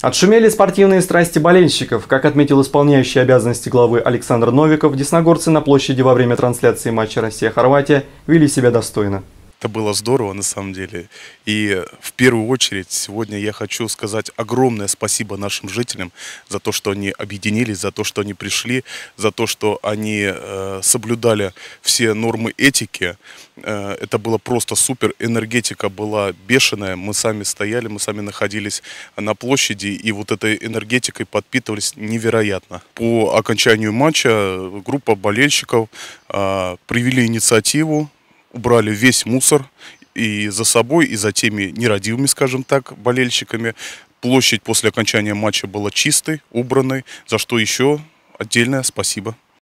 Отшумели спортивные страсти болельщиков. Как отметил исполняющий обязанности главы Александр Новиков, десногорцы на площади во время трансляции матча Россия-Хорватия вели себя достойно. Это было здорово на самом деле. И в первую очередь сегодня я хочу сказать огромное спасибо нашим жителям за то, что они объединились, за то, что они пришли, за то, что они э, соблюдали все нормы этики. Э, это было просто супер. Энергетика была бешеная. Мы сами стояли, мы сами находились на площади и вот этой энергетикой подпитывались невероятно. По окончанию матча группа болельщиков э, привели инициативу убрали весь мусор и за собой, и за теми нерадивыми, скажем так, болельщиками. Площадь после окончания матча была чистой, убранной, за что еще отдельное спасибо.